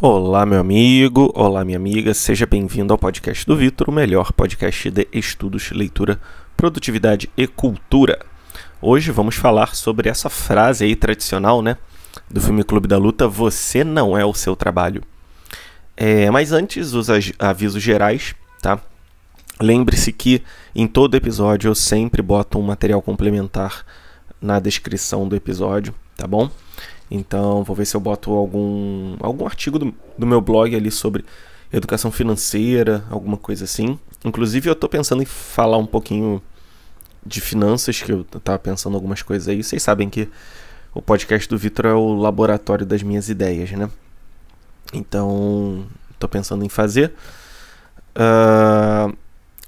Olá, meu amigo, olá, minha amiga, seja bem-vindo ao podcast do Vitor, o melhor podcast de estudos, leitura, produtividade e cultura. Hoje vamos falar sobre essa frase aí tradicional, né, do filme Clube da Luta: Você não é o seu trabalho. É, mas antes, os avisos gerais, tá? Lembre-se que em todo episódio eu sempre boto um material complementar na descrição do episódio, tá bom? Então, vou ver se eu boto algum, algum artigo do, do meu blog ali sobre educação financeira, alguma coisa assim. Inclusive, eu estou pensando em falar um pouquinho de finanças, que eu estava pensando algumas coisas aí. Vocês sabem que o podcast do Vitor é o laboratório das minhas ideias, né? Então, estou pensando em fazer. Uh,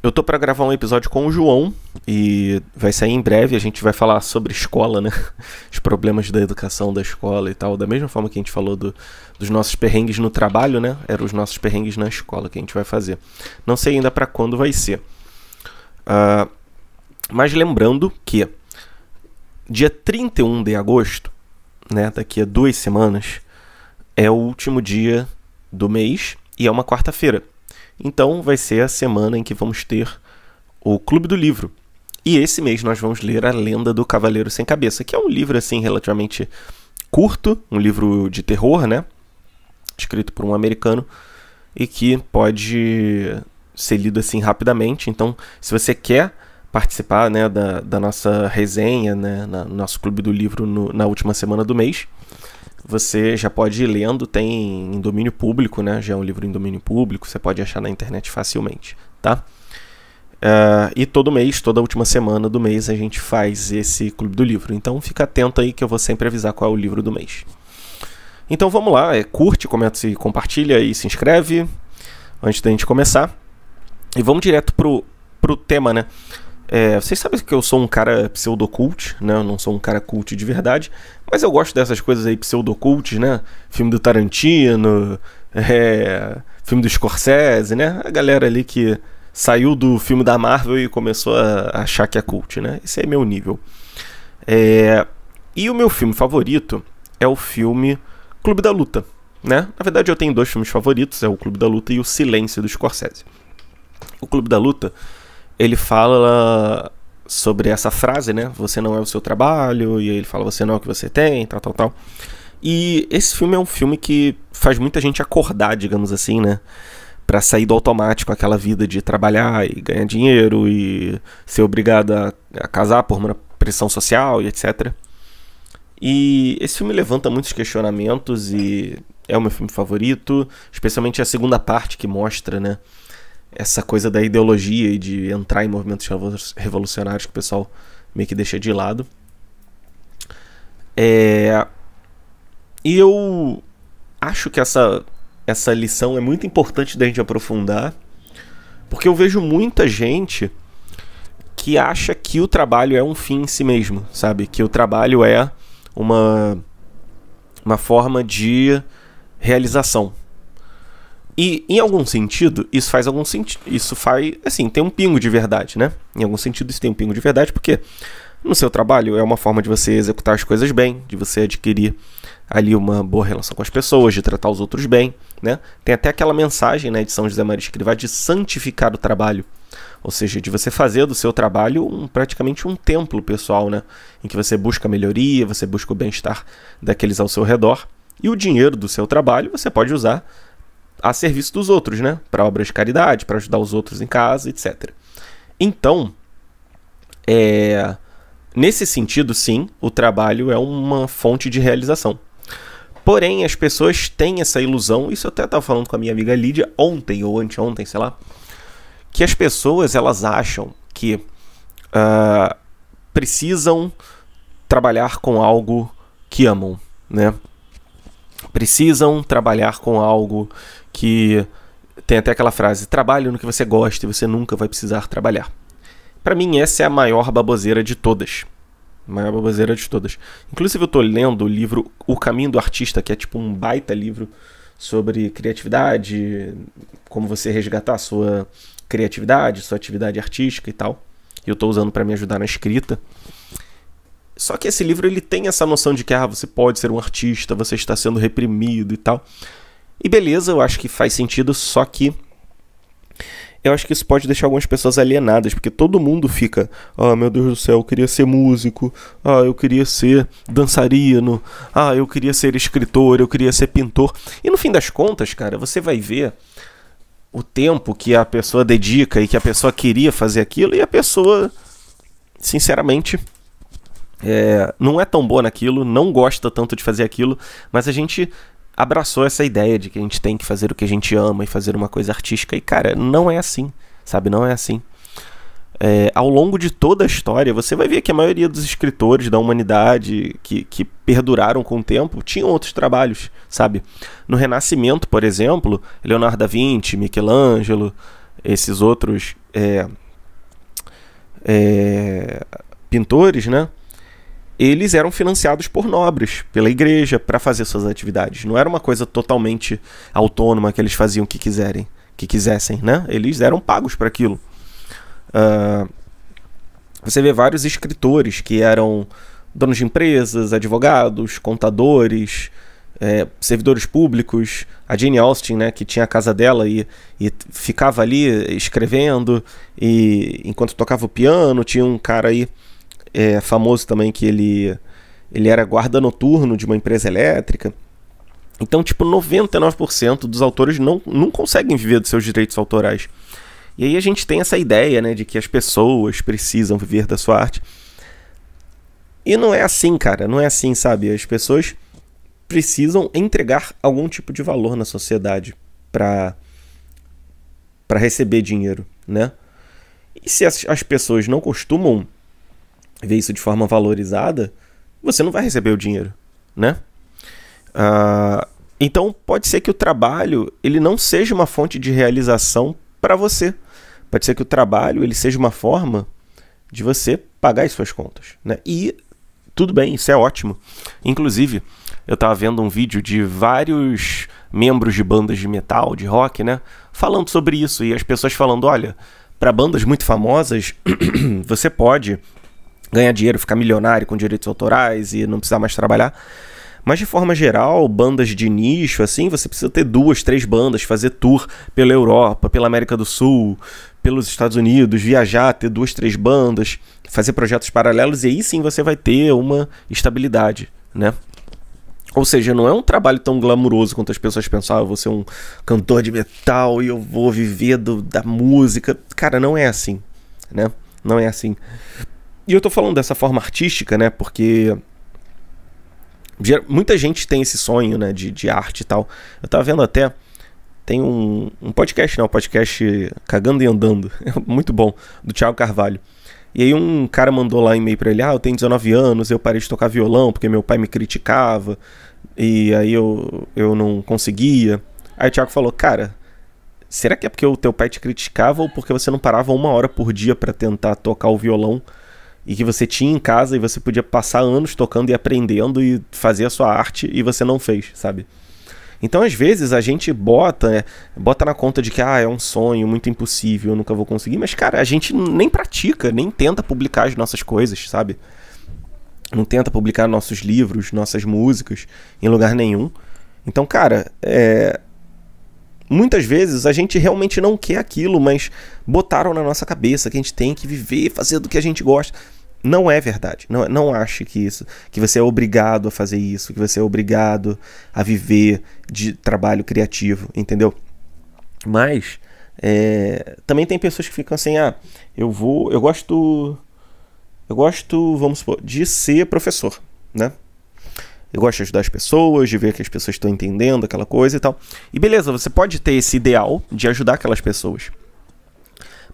eu tô para gravar um episódio com o João e vai sair em breve. A gente vai falar sobre escola, né? Os problemas da educação da escola e tal. Da mesma forma que a gente falou do, dos nossos perrengues no trabalho, né? Eram os nossos perrengues na escola que a gente vai fazer. Não sei ainda para quando vai ser. Uh, mas lembrando que dia 31 de agosto, né? Daqui a duas semanas, é o último dia do mês e é uma quarta-feira. Então vai ser a semana em que vamos ter o Clube do Livro. E esse mês nós vamos ler A Lenda do Cavaleiro Sem Cabeça, que é um livro assim relativamente curto, um livro de terror, né? Escrito por um americano e que pode ser lido assim rapidamente. Então, se você quer participar né, da, da nossa resenha, né, na, nosso clube do livro no, na última semana do mês, você já pode ir lendo, tem em domínio público, né? Já é um livro em domínio público, você pode achar na internet facilmente, tá? Uh, e todo mês, toda última semana do mês, a gente faz esse clube do livro. Então fica atento aí que eu vou sempre avisar qual é o livro do mês. Então vamos lá, é, curte, comenta e compartilha e se inscreve antes da gente começar. E vamos direto pro, pro tema, né? É, vocês sabem que eu sou um cara pseudocult, né? Eu não sou um cara cult de verdade, mas eu gosto dessas coisas aí pseudocult, né? Filme do Tarantino, é, filme do Scorsese, né? A galera ali que saiu do filme da Marvel e começou a achar que é cult, né? Esse é meu nível. É, e o meu filme favorito é o filme Clube da Luta, né? Na verdade eu tenho dois filmes favoritos, é o Clube da Luta e o Silêncio do Scorsese. O Clube da Luta ele fala sobre essa frase, né? Você não é o seu trabalho, e aí ele fala você não é o que você tem, tal, tal, tal. E esse filme é um filme que faz muita gente acordar, digamos assim, né? Pra sair do automático aquela vida de trabalhar e ganhar dinheiro e ser obrigado a, a casar por uma pressão social e etc. E esse filme levanta muitos questionamentos e é o meu filme favorito, especialmente a segunda parte que mostra, né? essa coisa da ideologia e de entrar em movimentos revolucionários que o pessoal meio que deixa de lado. É... E eu acho que essa, essa lição é muito importante da gente aprofundar, porque eu vejo muita gente que acha que o trabalho é um fim em si mesmo, sabe? Que o trabalho é uma, uma forma de realização. E em algum sentido, isso faz algum sentido. Isso faz. Assim, tem um pingo de verdade, né? Em algum sentido, isso tem um pingo de verdade, porque no seu trabalho é uma forma de você executar as coisas bem, de você adquirir ali uma boa relação com as pessoas, de tratar os outros bem, né? Tem até aquela mensagem, né, de São José Maria Escrivá de santificar o trabalho, ou seja, de você fazer do seu trabalho um, praticamente um templo pessoal, né, em que você busca a melhoria, você busca o bem-estar daqueles ao seu redor, e o dinheiro do seu trabalho você pode usar a serviço dos outros, né? Para obras de caridade, para ajudar os outros em casa, etc. Então, é, nesse sentido, sim, o trabalho é uma fonte de realização. Porém, as pessoas têm essa ilusão, isso eu até estava falando com a minha amiga Lídia ontem ou anteontem, sei lá, que as pessoas elas acham que uh, precisam trabalhar com algo que amam, né? Precisam trabalhar com algo que tem até aquela frase: trabalhe no que você gosta e você nunca vai precisar trabalhar. Para mim, essa é a maior baboseira de todas. A maior baboseira de todas. Inclusive, eu tô lendo o livro O Caminho do Artista, que é tipo um baita livro sobre criatividade, como você resgatar a sua criatividade, sua atividade artística e tal. Eu tô usando para me ajudar na escrita. Só que esse livro ele tem essa noção de que ah, você pode ser um artista, você está sendo reprimido e tal. E beleza, eu acho que faz sentido, só que eu acho que isso pode deixar algumas pessoas alienadas, porque todo mundo fica, ah, oh, meu Deus do céu, eu queria ser músico, ah, eu queria ser dançarino, ah, eu queria ser escritor, eu queria ser pintor. E no fim das contas, cara, você vai ver o tempo que a pessoa dedica e que a pessoa queria fazer aquilo e a pessoa, sinceramente, é, não é tão boa naquilo, não gosta tanto de fazer aquilo, mas a gente abraçou essa ideia de que a gente tem que fazer o que a gente ama e fazer uma coisa artística. E, cara, não é assim, sabe? Não é assim. É, ao longo de toda a história, você vai ver que a maioria dos escritores da humanidade que, que perduraram com o tempo tinham outros trabalhos, sabe? No Renascimento, por exemplo, Leonardo da Vinci, Michelangelo, esses outros é, é, pintores, né? eles eram financiados por nobres, pela igreja, para fazer suas atividades. Não era uma coisa totalmente autônoma que eles faziam o que quiserem, que quisessem, né? Eles eram pagos para aquilo. Uh, você vê vários escritores que eram donos de empresas, advogados, contadores, é, servidores públicos, a Jane Austen, né, que tinha a casa dela e, e, ficava ali escrevendo, e enquanto tocava o piano, tinha um cara aí é famoso também que ele, ele era guarda noturno de uma empresa elétrica. Então, tipo, 99% dos autores não, não conseguem viver dos seus direitos autorais. E aí a gente tem essa ideia, né, de que as pessoas precisam viver da sua arte. E não é assim, cara, não é assim, sabe? As pessoas precisam entregar algum tipo de valor na sociedade para para receber dinheiro, né? E se as, as pessoas não costumam vê isso de forma valorizada, você não vai receber o dinheiro, né? Uh, então pode ser que o trabalho ele não seja uma fonte de realização para você. Pode ser que o trabalho ele seja uma forma de você pagar as suas contas, né? E tudo bem, isso é ótimo. Inclusive, eu estava vendo um vídeo de vários membros de bandas de metal, de rock, né, falando sobre isso e as pessoas falando, olha, para bandas muito famosas, você pode ganhar dinheiro, ficar milionário com direitos autorais e não precisar mais trabalhar. Mas de forma geral, bandas de nicho, assim, você precisa ter duas, três bandas, fazer tour pela Europa, pela América do Sul, pelos Estados Unidos, viajar, ter duas, três bandas, fazer projetos paralelos, e aí sim você vai ter uma estabilidade, né? Ou seja, não é um trabalho tão glamuroso quanto as pessoas pensavam. Ah, eu vou ser um cantor de metal e eu vou viver do, da música. Cara, não é assim, né? Não é assim. E eu tô falando dessa forma artística, né? Porque muita gente tem esse sonho, né? De, de arte e tal. Eu tava vendo até. Tem um, um podcast, né? O um podcast Cagando e Andando. É muito bom. Do Thiago Carvalho. E aí um cara mandou lá e-mail pra ele, ah, eu tenho 19 anos, eu parei de tocar violão porque meu pai me criticava, e aí eu, eu não conseguia. Aí o Thiago falou, cara, será que é porque o teu pai te criticava ou porque você não parava uma hora por dia para tentar tocar o violão e que você tinha em casa e você podia passar anos tocando e aprendendo e fazer a sua arte e você não fez, sabe? Então, às vezes, a gente bota, né, bota na conta de que ah, é um sonho muito impossível, eu nunca vou conseguir, mas, cara, a gente nem pratica, nem tenta publicar as nossas coisas, sabe? Não tenta publicar nossos livros, nossas músicas em lugar nenhum. Então, cara, é, muitas vezes a gente realmente não quer aquilo, mas botaram na nossa cabeça que a gente tem que viver, fazer do que a gente gosta. Não é verdade. Não, não ache que isso, que você é obrigado a fazer isso, que você é obrigado a viver de trabalho criativo, entendeu? Mas é, também tem pessoas que ficam assim, ah, eu vou, eu gosto, eu gosto, vamos supor, de ser professor, né? eu gosto de ajudar as pessoas, de ver que as pessoas estão entendendo aquela coisa e tal. E beleza, você pode ter esse ideal de ajudar aquelas pessoas.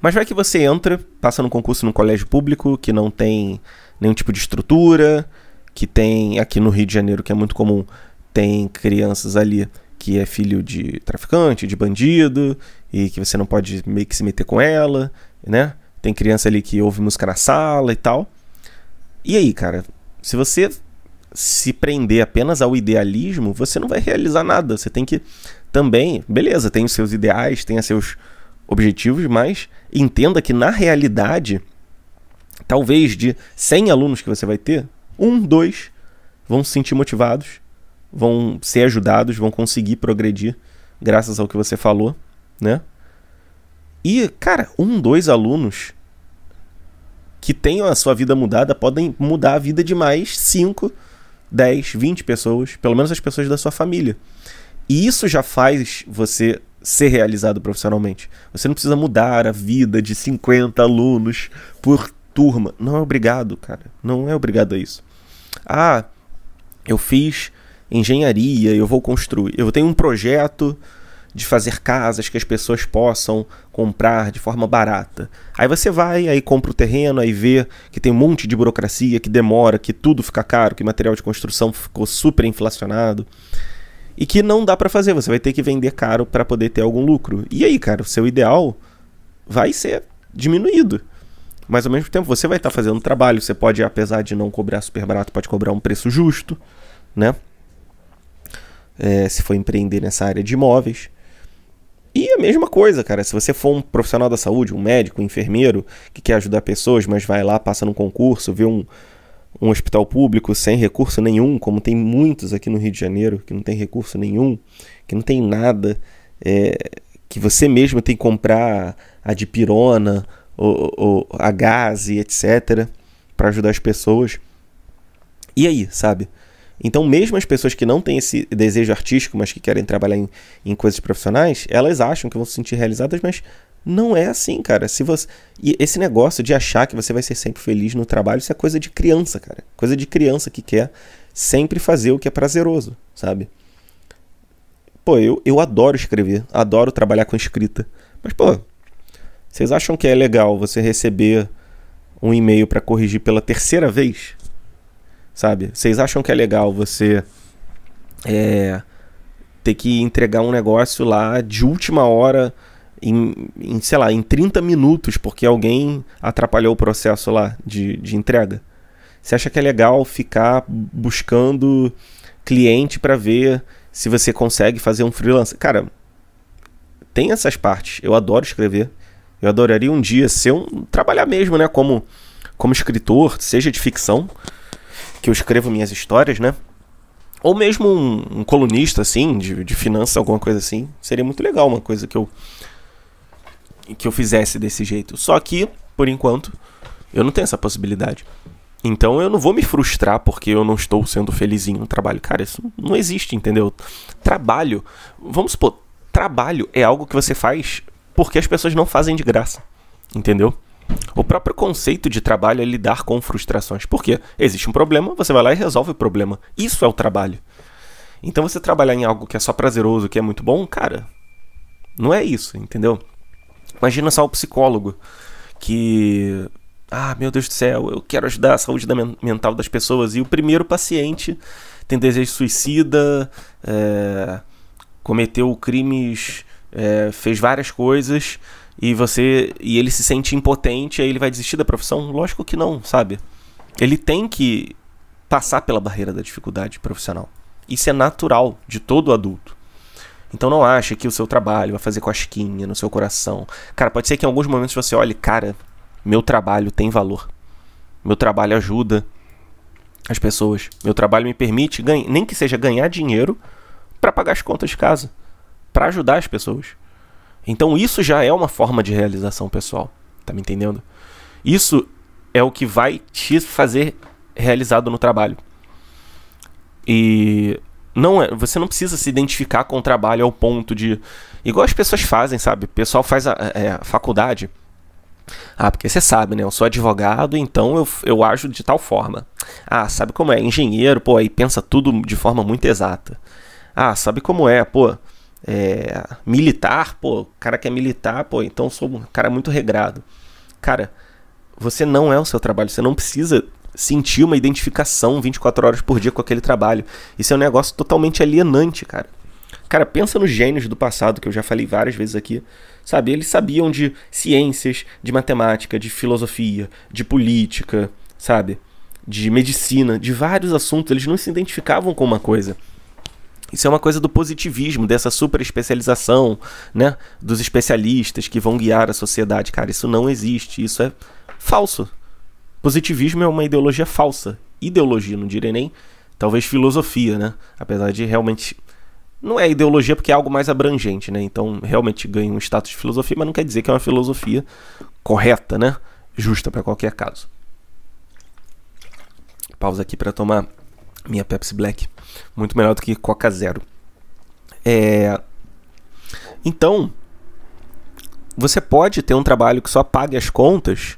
Mas vai que você entra, passa num concurso num colégio público que não tem nenhum tipo de estrutura, que tem aqui no Rio de Janeiro, que é muito comum, tem crianças ali que é filho de traficante, de bandido, e que você não pode meio que se meter com ela, né? Tem criança ali que ouve música na sala e tal. E aí, cara, se você se prender apenas ao idealismo, você não vai realizar nada. Você tem que também, beleza, tem os seus ideais, tem os seus objetivos, mas entenda que na realidade, talvez de 100 alunos que você vai ter, um, dois vão se sentir motivados, vão ser ajudados, vão conseguir progredir graças ao que você falou, né? E, cara, um, dois alunos que tenham a sua vida mudada podem mudar a vida de mais cinco 10, 20 pessoas, pelo menos as pessoas da sua família. E isso já faz você ser realizado profissionalmente. Você não precisa mudar a vida de 50 alunos por turma. Não é obrigado, cara. Não é obrigado a isso. Ah, eu fiz engenharia, eu vou construir, eu tenho um projeto de fazer casas que as pessoas possam comprar de forma barata. Aí você vai, aí compra o terreno, aí vê que tem um monte de burocracia, que demora, que tudo fica caro, que material de construção ficou super inflacionado e que não dá para fazer, você vai ter que vender caro para poder ter algum lucro. E aí, cara, o seu ideal vai ser diminuído. Mas ao mesmo tempo você vai estar tá fazendo trabalho, você pode, apesar de não cobrar super barato, pode cobrar um preço justo, né? É, se for empreender nessa área de imóveis. E a mesma coisa, cara, se você for um profissional da saúde, um médico, um enfermeiro, que quer ajudar pessoas, mas vai lá, passa num concurso, vê um, um hospital público sem recurso nenhum, como tem muitos aqui no Rio de Janeiro, que não tem recurso nenhum, que não tem nada, é, que você mesmo tem que comprar a dipirona, ou, ou a gaze, etc., para ajudar as pessoas. E aí, sabe? Então, mesmo as pessoas que não têm esse desejo artístico, mas que querem trabalhar em, em coisas profissionais, elas acham que vão se sentir realizadas, mas não é assim, cara. Se você e esse negócio de achar que você vai ser sempre feliz no trabalho, isso é coisa de criança, cara. Coisa de criança que quer sempre fazer o que é prazeroso, sabe? Pô, eu, eu adoro escrever, adoro trabalhar com escrita. Mas, pô, vocês acham que é legal você receber um e-mail para corrigir pela terceira vez? sabe? Vocês acham que é legal você é, ter que entregar um negócio lá de última hora em, em, sei lá, em 30 minutos porque alguém atrapalhou o processo lá de, de entrega? Você acha que é legal ficar buscando cliente para ver se você consegue fazer um freelancer? Cara, tem essas partes. Eu adoro escrever. Eu adoraria um dia ser um trabalhar mesmo, né, como como escritor, seja de ficção, que eu escrevo minhas histórias, né? Ou mesmo um, um colunista, assim, de, de finanças, alguma coisa assim. Seria muito legal uma coisa que eu, que eu fizesse desse jeito. Só que, por enquanto, eu não tenho essa possibilidade. Então eu não vou me frustrar porque eu não estou sendo felizinho no trabalho. Cara, isso não existe, entendeu? Trabalho, vamos supor, trabalho é algo que você faz porque as pessoas não fazem de graça, entendeu? O próprio conceito de trabalho é lidar com frustrações. Por quê? Existe um problema, você vai lá e resolve o problema. Isso é o trabalho. Então você trabalhar em algo que é só prazeroso, que é muito bom, cara, não é isso, entendeu? Imagina só o psicólogo que ah, meu Deus do céu, eu quero ajudar a saúde mental das pessoas. E o primeiro paciente tem desejo de suicida, é, cometeu crimes, é, fez várias coisas e você e ele se sente impotente, aí ele vai desistir da profissão? Lógico que não, sabe? Ele tem que passar pela barreira da dificuldade profissional. Isso é natural de todo adulto. Então não acha que o seu trabalho vai fazer cosquinha no seu coração. Cara, pode ser que em alguns momentos você olhe, cara, meu trabalho tem valor. Meu trabalho ajuda as pessoas. Meu trabalho me permite, ganha, nem que seja ganhar dinheiro para pagar as contas de casa, para ajudar as pessoas. Então isso já é uma forma de realização pessoal. Tá me entendendo? Isso é o que vai te fazer realizado no trabalho. E não é, você não precisa se identificar com o trabalho ao ponto de. Igual as pessoas fazem, sabe? O pessoal faz a, é, a faculdade. Ah, porque você sabe, né? Eu sou advogado, então eu, eu ajo de tal forma. Ah, sabe como é? Engenheiro, pô, aí pensa tudo de forma muito exata. Ah, sabe como é? Pô, é, militar, pô, o cara que é militar, pô, então sou um cara muito regrado. Cara, você não é o seu trabalho, você não precisa sentir uma identificação 24 horas por dia com aquele trabalho. Isso é um negócio totalmente alienante, cara. Cara, pensa nos gênios do passado, que eu já falei várias vezes aqui. Sabe, eles sabiam de ciências, de matemática, de filosofia, de política, sabe? De medicina, de vários assuntos. Eles não se identificavam com uma coisa. Isso é uma coisa do positivismo, dessa super especialização, né? Dos especialistas que vão guiar a sociedade. Cara, isso não existe. Isso é falso. Positivismo é uma ideologia falsa. Ideologia, não direi nem. Talvez filosofia, né? Apesar de realmente. Não é ideologia porque é algo mais abrangente, né? Então realmente ganha um status de filosofia, mas não quer dizer que é uma filosofia correta, né? Justa para qualquer caso. Pausa aqui para tomar minha Pepsi Black. Muito melhor do que Coca Zero. É... Então, você pode ter um trabalho que só pague as contas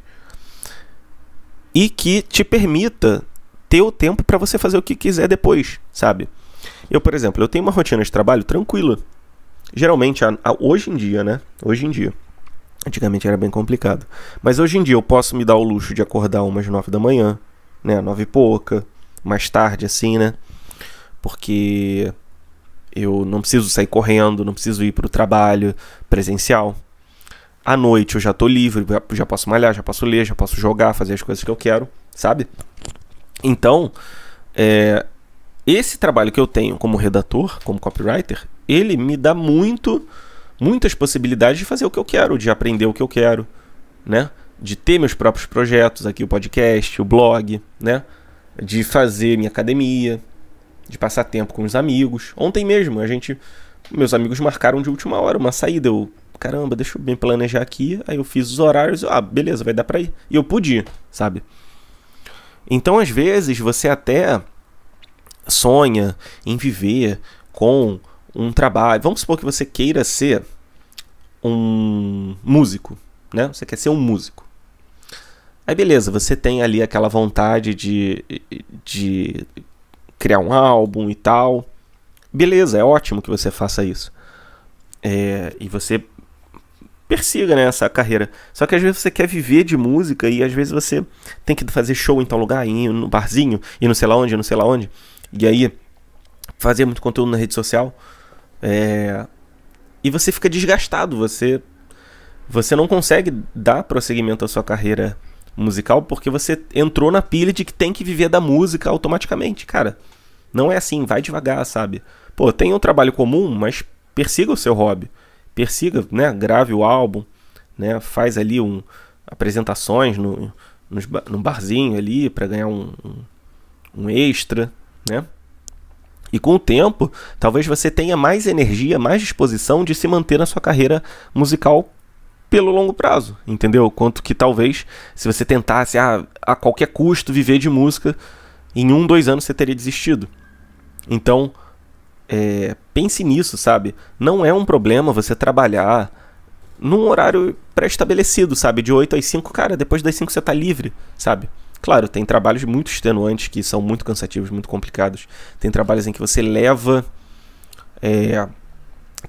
e que te permita ter o tempo para você fazer o que quiser depois, sabe? Eu, por exemplo, eu tenho uma rotina de trabalho tranquila. Geralmente, a, a, hoje em dia, né? Hoje em dia. Antigamente era bem complicado. Mas hoje em dia eu posso me dar o luxo de acordar umas nove da manhã, né? Nove e pouca, mais tarde, assim, né? porque eu não preciso sair correndo, não preciso ir para o trabalho presencial. À noite eu já estou livre, já posso malhar, já posso ler, já posso jogar, fazer as coisas que eu quero, sabe? Então, é, esse trabalho que eu tenho como redator, como copywriter, ele me dá muito, muitas possibilidades de fazer o que eu quero, de aprender o que eu quero, né? De ter meus próprios projetos, aqui o podcast, o blog, né? De fazer minha academia, de passar tempo com os amigos. Ontem mesmo, a gente. Meus amigos marcaram de última hora uma saída. Eu, caramba, deixa eu bem planejar aqui. Aí eu fiz os horários. Ah, beleza, vai dar pra ir. E eu pude, sabe? Então, às vezes, você até sonha em viver com um trabalho. Vamos supor que você queira ser um músico, né? Você quer ser um músico. Aí beleza, você tem ali aquela vontade de, de criar um álbum e tal. Beleza, é ótimo que você faça isso. É, e você persiga né, essa carreira. Só que às vezes você quer viver de música e às vezes você tem que fazer show em tal lugar, ir no barzinho, e não sei lá onde, não sei lá onde. E aí fazer muito conteúdo na rede social. É, e você fica desgastado, você você não consegue dar prosseguimento à sua carreira musical porque você entrou na pilha de que tem que viver da música automaticamente. Cara, não é assim, vai devagar, sabe? Pô, tem um trabalho comum, mas persiga o seu hobby. Persiga, né? Grave o álbum, né? Faz ali um apresentações no, no barzinho ali para ganhar um, um, um extra, né? E com o tempo, talvez você tenha mais energia, mais disposição de se manter na sua carreira musical pelo longo prazo, entendeu? Quanto que talvez, se você tentasse a ah, a qualquer custo viver de música, em um, dois anos você teria desistido. Então, é, pense nisso, sabe? Não é um problema você trabalhar num horário pré-estabelecido, sabe? De 8 às 5, cara, depois das 5 você tá livre, sabe? Claro, tem trabalhos muito extenuantes que são muito cansativos, muito complicados. Tem trabalhos em que você leva é,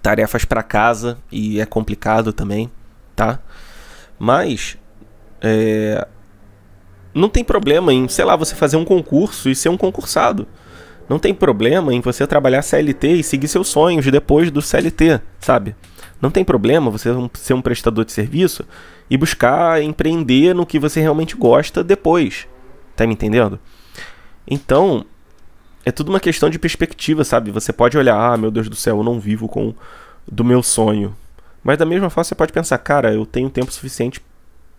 tarefas para casa e é complicado também tá? Mas é, não tem problema em, sei lá, você fazer um concurso e ser um concursado. Não tem problema em você trabalhar CLT e seguir seus sonhos depois do CLT, sabe? Não tem problema você ser um prestador de serviço e buscar empreender no que você realmente gosta depois. Tá me entendendo? Então, é tudo uma questão de perspectiva, sabe? Você pode olhar, ah, meu Deus do céu, eu não vivo com do meu sonho. Mas da mesma forma você pode pensar, cara, eu tenho tempo suficiente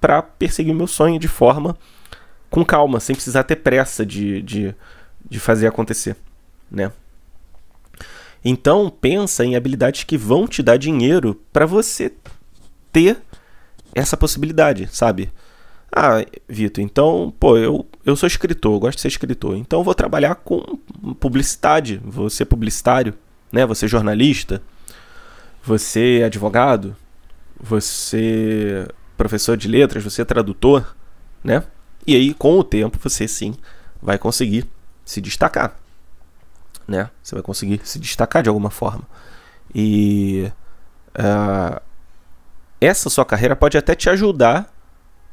para perseguir meu sonho de forma com calma, sem precisar ter pressa de, de, de fazer acontecer, né? Então pensa em habilidades que vão te dar dinheiro para você ter essa possibilidade, sabe? Ah, Vitor, então, pô, eu, eu sou escritor, eu gosto de ser escritor. Então eu vou trabalhar com publicidade, vou ser publicitário, né? Vou ser jornalista. Você é advogado? Você é professor de letras? Você é tradutor? Né? E aí, com o tempo, você sim vai conseguir se destacar. Né? Você vai conseguir se destacar de alguma forma. E uh, essa sua carreira pode até te ajudar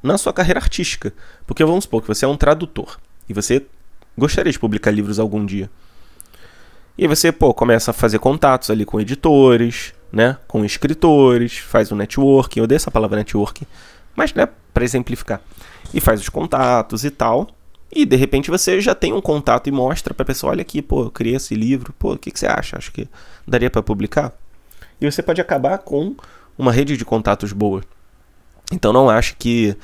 na sua carreira artística. Porque vamos supor que você é um tradutor e você gostaria de publicar livros algum dia. E aí você, pô, começa a fazer contatos ali com editores, né, com escritores, faz o um networking, eu odeio essa palavra networking, mas né, para exemplificar. E faz os contatos e tal. E de repente você já tem um contato e mostra para a pessoa, olha aqui, pô, eu criei esse livro, pô, o que, que você acha? Acho que daria para publicar. E você pode acabar com uma rede de contatos boa. Então não acho que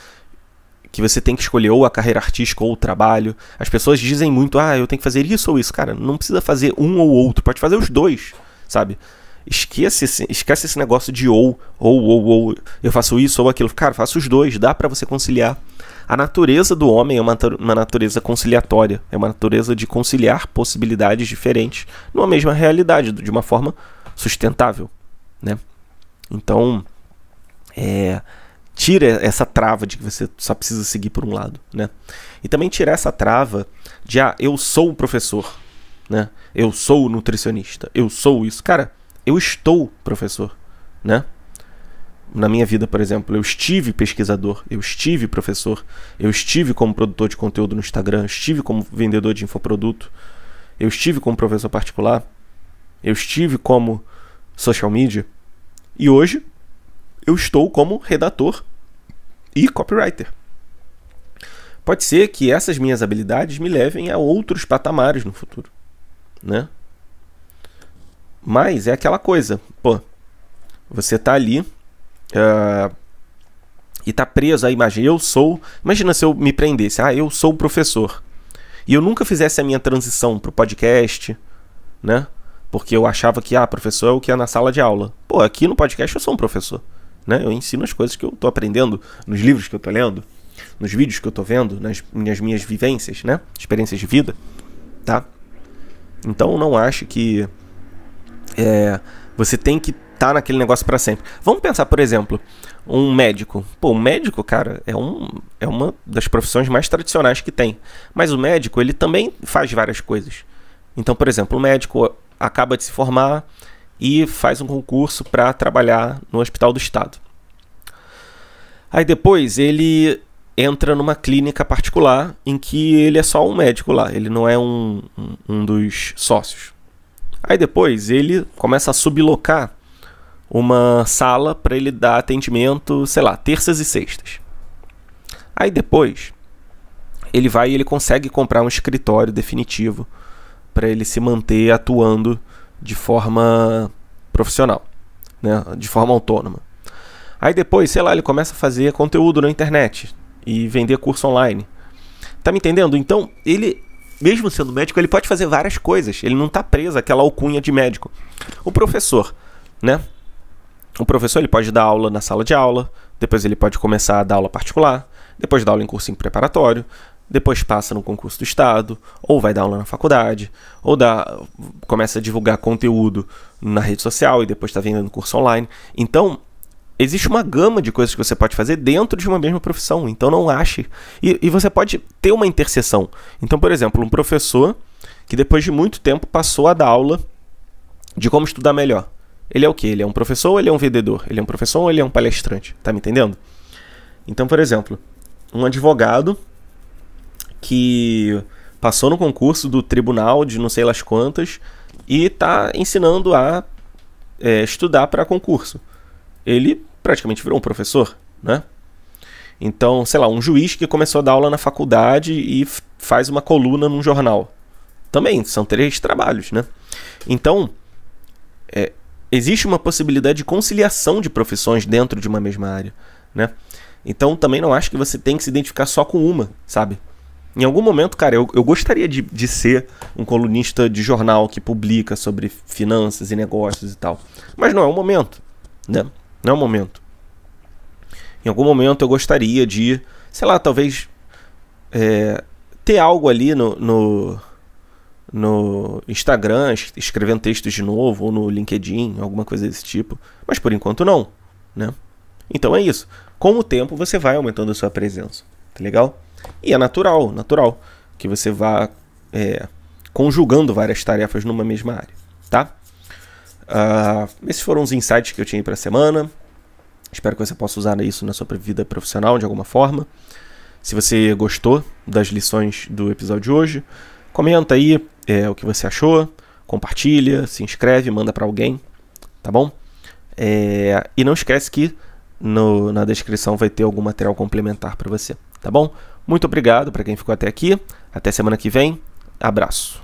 que você tem que escolher ou a carreira artística ou o trabalho. As pessoas dizem muito, ah, eu tenho que fazer isso ou isso. Cara, não precisa fazer um ou outro, pode fazer os dois, sabe? Esquece esse, esquece esse negócio de ou, ou, ou, ou, eu faço isso ou aquilo. Cara, faça os dois, dá para você conciliar. A natureza do homem é uma, uma natureza conciliatória, é uma natureza de conciliar possibilidades diferentes numa mesma realidade, de uma forma sustentável, né? Então, é, tira essa trava de que você só precisa seguir por um lado, né? E também tira essa trava de, ah, eu sou o professor, né? Eu sou o nutricionista, eu sou isso. Cara, eu estou professor, né? Na minha vida, por exemplo, eu estive pesquisador, eu estive professor, eu estive como produtor de conteúdo no Instagram, estive como vendedor de infoproduto, eu estive como professor particular, eu estive como social media e hoje eu estou como redator e copywriter. Pode ser que essas minhas habilidades me levem a outros patamares no futuro, né? Mas é aquela coisa, pô, você tá ali uh, e tá preso à imagem. Eu sou. Imagina se eu me prendesse, ah, eu sou o professor. E eu nunca fizesse a minha transição pro podcast, né? Porque eu achava que, ah, professor é o que é na sala de aula. Pô, aqui no podcast eu sou um professor. Né? Eu ensino as coisas que eu tô aprendendo nos livros que eu tô lendo, nos vídeos que eu tô vendo, nas, nas minhas vivências, né? Experiências de vida, tá? Então não acho que é, você tem que estar tá naquele negócio para sempre. Vamos pensar, por exemplo, um médico. Pô, o médico, cara, é, um, é uma das profissões mais tradicionais que tem. Mas o médico, ele também faz várias coisas. Então, por exemplo, o médico acaba de se formar e faz um concurso para trabalhar no hospital do estado. Aí depois ele entra numa clínica particular em que ele é só um médico lá, ele não é um, um, um dos sócios. Aí depois ele começa a sublocar uma sala para ele dar atendimento, sei lá, terças e sextas. Aí depois ele vai e ele consegue comprar um escritório definitivo para ele se manter atuando de forma profissional, né? de forma autônoma. Aí depois, sei lá, ele começa a fazer conteúdo na internet e vender curso online. Tá me entendendo? Então, ele mesmo sendo médico, ele pode fazer várias coisas. Ele não está preso àquela alcunha de médico. O professor, né? O professor ele pode dar aula na sala de aula, depois ele pode começar a dar aula particular, depois dar aula em cursinho preparatório, depois passa no concurso do estado, ou vai dar aula na faculdade, ou dá, começa a divulgar conteúdo na rede social e depois está vendendo curso online. Então, existe uma gama de coisas que você pode fazer dentro de uma mesma profissão. Então não ache. E, e você pode ter uma interseção. Então, por exemplo, um professor que depois de muito tempo passou a dar aula de como estudar melhor. Ele é o que? Ele é um professor ou ele é um vendedor? Ele é um professor ou ele é um palestrante? Tá me entendendo? Então, por exemplo, um advogado que passou no concurso do tribunal de não sei las quantas e está ensinando a é, estudar para concurso. Ele praticamente virou um professor, né? Então, sei lá, um juiz que começou a dar aula na faculdade e faz uma coluna num jornal. Também são três trabalhos, né? Então, é, existe uma possibilidade de conciliação de profissões dentro de uma mesma área, né? Então, também não acho que você tem que se identificar só com uma, sabe? Em algum momento, cara, eu, eu gostaria de, de ser um colunista de jornal que publica sobre finanças e negócios e tal. Mas não é o momento, né? Não é o momento. Em algum momento eu gostaria de, sei lá, talvez é, ter algo ali no, no, no, Instagram, escrevendo textos de novo, ou no LinkedIn, alguma coisa desse tipo. Mas por enquanto não, né? Então é isso. Com o tempo você vai aumentando a sua presença, tá legal? E é natural, natural, que você vá é, conjugando várias tarefas numa mesma área, tá? Uh, esses foram os insights que eu tinha para a semana. Espero que você possa usar isso na sua vida profissional de alguma forma. Se você gostou das lições do episódio de hoje, comenta aí é, o que você achou, compartilha, se inscreve, manda para alguém, tá bom? É, e não esquece que no, na descrição vai ter algum material complementar para você, tá bom? Muito obrigado para quem ficou até aqui. Até semana que vem. Abraço.